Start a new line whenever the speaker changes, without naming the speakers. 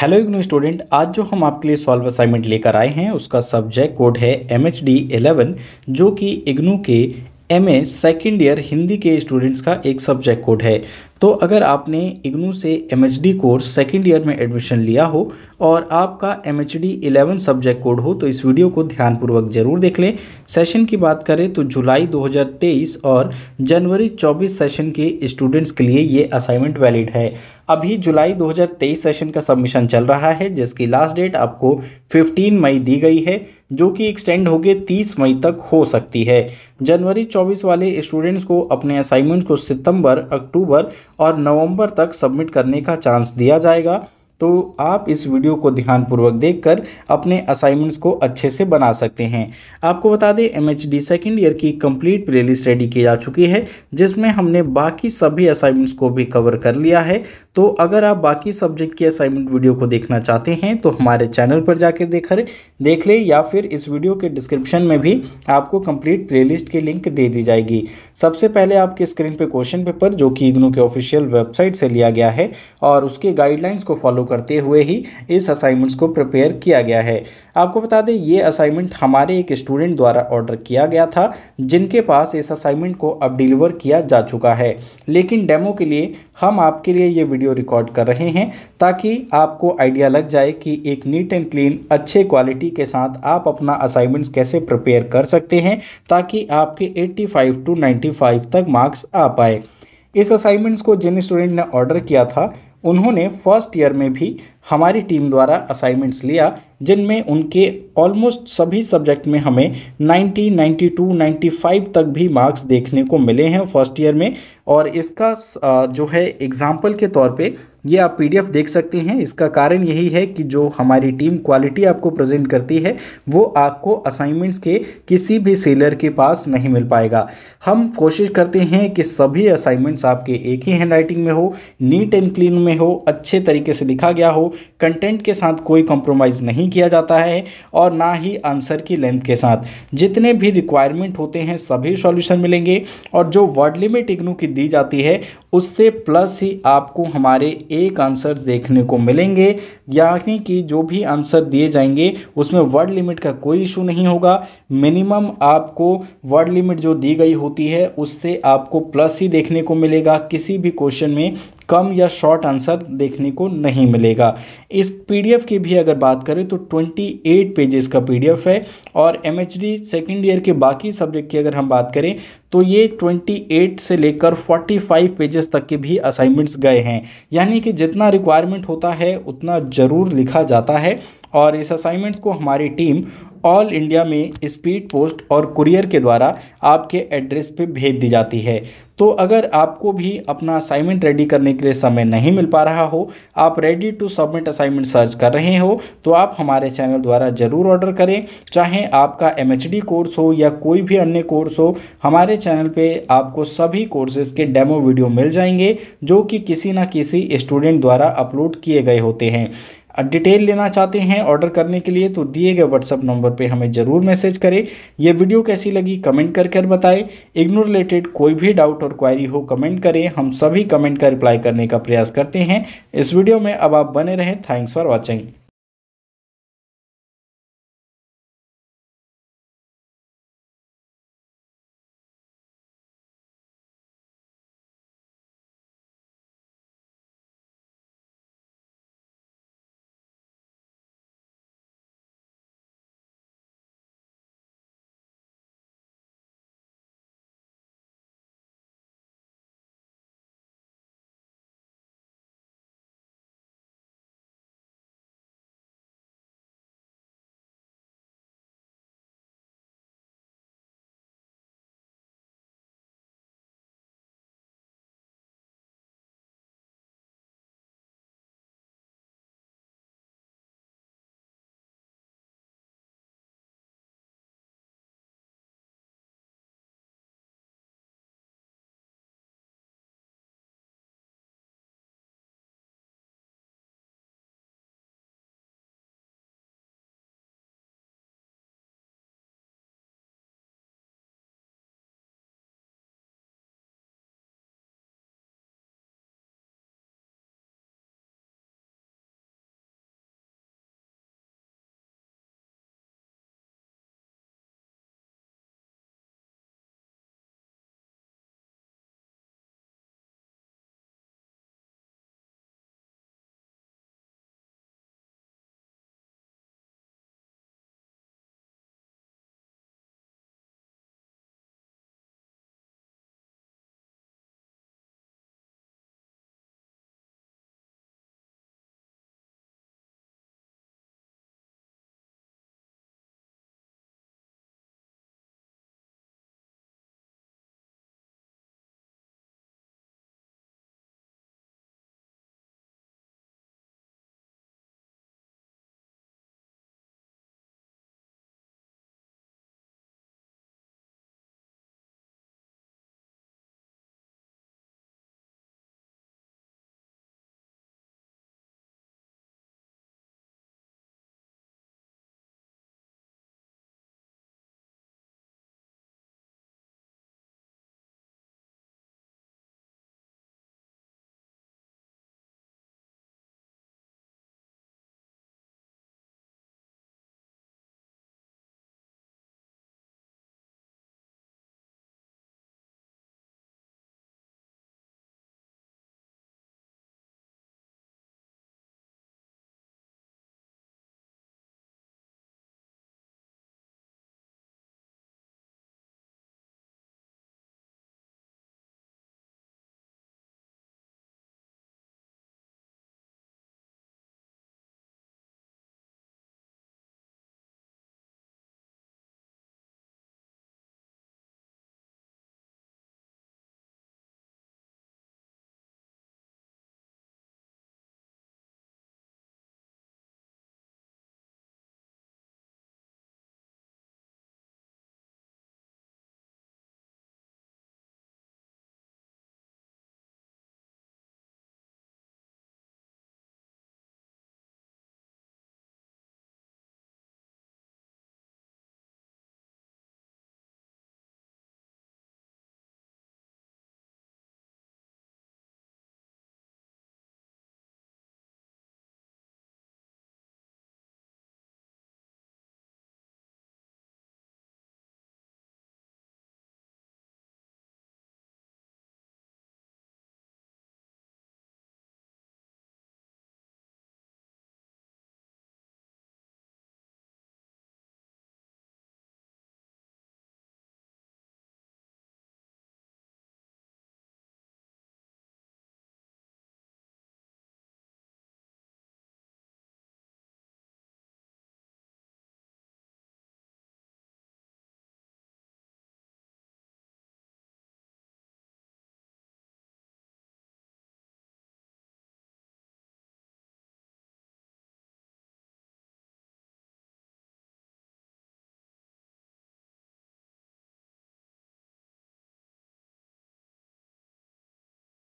hello IGNOU student आज जो हम आपके लिए सॉल्व असाइनमेंट लेकर आए हैं उसका सब्जेक्ट कोड है एम एच डी एलेवन जो कि इग्नू के M A second year Hindi के स्टूडेंट्स का एक सब्जेक्ट कोड है तो अगर आपने इग्नू से एम कोर्स सेकेंड ईयर में एडमिशन लिया हो और आपका M H D subject code हो तो इस वीडियो को ध्यानपूर्वक जरूर देख लें सेशन की बात करें तो जुलाई 2023 और जनवरी 24 सेशन के स्टूडेंट्स के लिए ये असाइनमेंट वैलिड है अभी जुलाई 2023 सेशन का सबमिशन चल रहा है जिसकी लास्ट डेट आपको 15 मई दी गई है जो कि एक्सटेंड होके 30 मई तक हो सकती है जनवरी 24 वाले स्टूडेंट्स को अपने असाइनमेंट को सितंबर अक्टूबर और नवंबर तक सबमिट करने का चांस दिया जाएगा तो आप इस वीडियो को ध्यानपूर्वक देखकर अपने असाइनमेंट्स को अच्छे से बना सकते हैं आपको बता दें M H D second year की कंप्लीट प्लेलिस्ट रेडी की जा चुकी है जिसमें हमने बाकी सभी असाइनमेंट्स को भी कवर कर लिया है तो अगर आप बाकी सब्जेक्ट की असाइनमेंट वीडियो को देखना चाहते हैं तो हमारे चैनल पर जाकर देख देख लें या फिर इस वीडियो के डिस्क्रिप्शन में भी आपको प्ले लिस्ट की लिंक दे दी जाएगी सबसे पहले आपके स्क्रीन पर क्वेश्चन पेपर जो कि इग्नू के ऑफिशियल वेबसाइट से लिया गया है और उसके गाइडलाइंस को फॉलो करते हुए ही इस असाइनमेंट्स को प्रिपेयर किया गया है आपको बता दें ये असाइनमेंट हमारे एक स्टूडेंट द्वारा ऑर्डर किया गया था जिनके पास इस असाइनमेंट को अब डिलीवर किया जा चुका है लेकिन डेमो के लिए हम आपके लिए ये वीडियो रिकॉर्ड कर रहे हैं ताकि आपको आइडिया लग जाए कि एक नीट एंड क्लीन अच्छे क्वालिटी के साथ आप अपना असाइनमेंट्स कैसे प्रिपेयर कर सकते हैं ताकि आपके 85 टू 95 तक मार्क्स आ पाए इस असाइनमेंट्स को जिन स्टूडेंट ने ऑर्डर किया था उन्होंने फर्स्ट ईयर में भी हमारी टीम द्वारा असाइनमेंट्स लिया जिनमें उनके ऑलमोस्ट सभी सब्जेक्ट में हमें 90, 92, 95 तक भी मार्क्स देखने को मिले हैं फर्स्ट ईयर में और इसका जो है एग्ज़ाम्पल के तौर पे ये आप पीडीएफ देख सकते हैं इसका कारण यही है कि जो हमारी टीम क्वालिटी आपको प्रेजेंट करती है वो आपको असाइनमेंट्स के किसी भी सेलर के पास नहीं मिल पाएगा हम कोशिश करते हैं कि सभी असाइनमेंट्स आपके एक ही हैंडराइटिंग में हो नीट एंड क्लीन में हो अच्छे तरीके से लिखा गया हो कंटेंट के साथ कोई कॉम्प्रोमाइज़ नहीं किया जाता है और ना ही आंसर की लेंथ के साथ जितने भी रिक्वायरमेंट होते हैं सभी सॉल्यूशन मिलेंगे और जो वर्ड लिमिट इग्नू की दी जाती है उससे प्लस ही आपको हमारे एक आंसर देखने को मिलेंगे यानी कि जो भी आंसर दिए जाएंगे उसमें वर्ड लिमिट का कोई इशू नहीं होगा मिनिमम आपको वर्ड लिमिट जो दी गई होती है उससे आपको प्लस ही देखने को मिलेगा किसी भी क्वेश्चन में कम या शॉर्ट आंसर देखने को नहीं मिलेगा इस पीडीएफ की भी अगर बात करें तो 28 पेजेस का पीडीएफ है और एमएचडी सेकंड ईयर के बाकी सब्जेक्ट की अगर हम बात करें तो ये 28 से लेकर 45 पेजेस तक के भी असाइनमेंट्स गए हैं यानी कि जितना रिक्वायरमेंट होता है उतना ज़रूर लिखा जाता है और इस असाइनमेंट्स को हमारी टीम ऑल इंडिया में स्पीड पोस्ट और कुरियर के द्वारा आपके एड्रेस पे भेज दी जाती है तो अगर आपको भी अपना असाइनमेंट रेडी करने के लिए समय नहीं मिल पा रहा हो आप ready to submit assignment search कर रहे हो तो आप हमारे चैनल द्वारा ज़रूर ऑर्डर करें चाहे आपका एम कोर्स हो या कोई भी अन्य कोर्स हो हमारे चैनल पे आपको सभी कोर्सेज के डेमो वीडियो मिल जाएंगे जो कि किसी न किसी स्टूडेंट द्वारा अपलोड किए गए होते हैं डिटेल लेना चाहते हैं ऑर्डर करने के लिए तो दिए गए व्हाट्सअप नंबर पे हमें ज़रूर मैसेज करें यह वीडियो कैसी लगी कमेंट कर कर बताएं इग्नो रिलेटेड कोई भी डाउट और क्वायरी हो कमेंट करें हम सभी कमेंट का रिप्लाई करने का प्रयास करते हैं इस वीडियो में अब आप बने रहें थैंक्स फॉर वॉचिंग